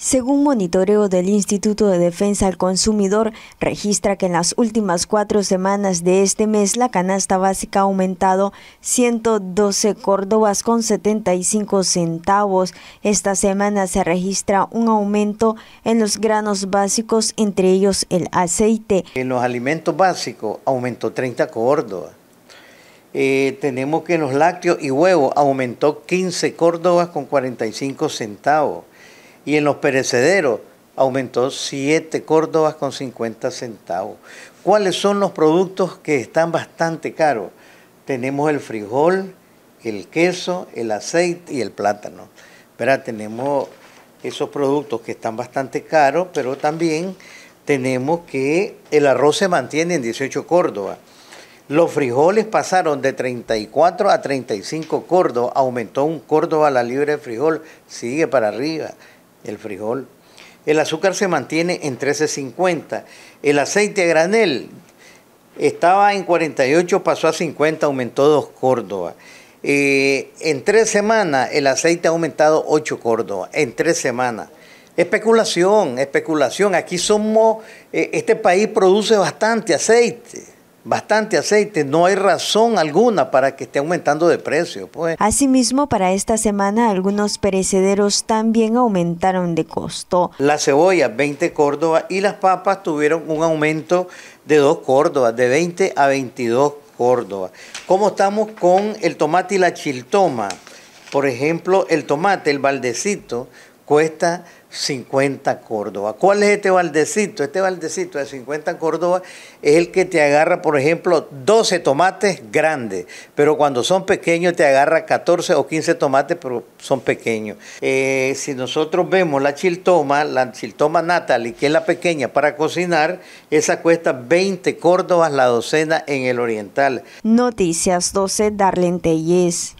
Según monitoreo del Instituto de Defensa al Consumidor, registra que en las últimas cuatro semanas de este mes la canasta básica ha aumentado 112 córdobas con 75 centavos. Esta semana se registra un aumento en los granos básicos, entre ellos el aceite. En los alimentos básicos aumentó 30 córdobas. Eh, tenemos que en los lácteos y huevos aumentó 15 córdobas con 45 centavos y en los perecederos aumentó 7 córdobas con 50 centavos. ¿Cuáles son los productos que están bastante caros? Tenemos el frijol, el queso, el aceite y el plátano. Pero tenemos esos productos que están bastante caros, pero también tenemos que el arroz se mantiene en 18 córdobas. Los frijoles pasaron de 34 a 35 córdobas, aumentó un córdoba la libra de frijol, sigue para arriba el frijol. El azúcar se mantiene en 13.50. El aceite a granel estaba en 48, pasó a 50, aumentó 2 Córdoba. Eh, en tres semanas el aceite ha aumentado 8 Córdoba. En tres semanas. Especulación, especulación. Aquí somos, eh, este país produce bastante aceite bastante aceite, no hay razón alguna para que esté aumentando de precio. Pues. Asimismo, para esta semana algunos perecederos también aumentaron de costo. La cebolla 20 Córdoba y las papas tuvieron un aumento de 2 Córdobas, de 20 a 22 Córdobas. ¿Cómo estamos con el tomate y la chiltoma? Por ejemplo, el tomate, el baldecito, cuesta 50 Córdoba. ¿Cuál es este baldecito? Este baldecito de 50 Córdoba es el que te agarra, por ejemplo, 12 tomates grandes, pero cuando son pequeños te agarra 14 o 15 tomates, pero son pequeños. Eh, si nosotros vemos la chiltoma, la chiltoma Natalie, que es la pequeña para cocinar, esa cuesta 20 Córdobas la docena en el oriental. Noticias 12, Darlene Tellez.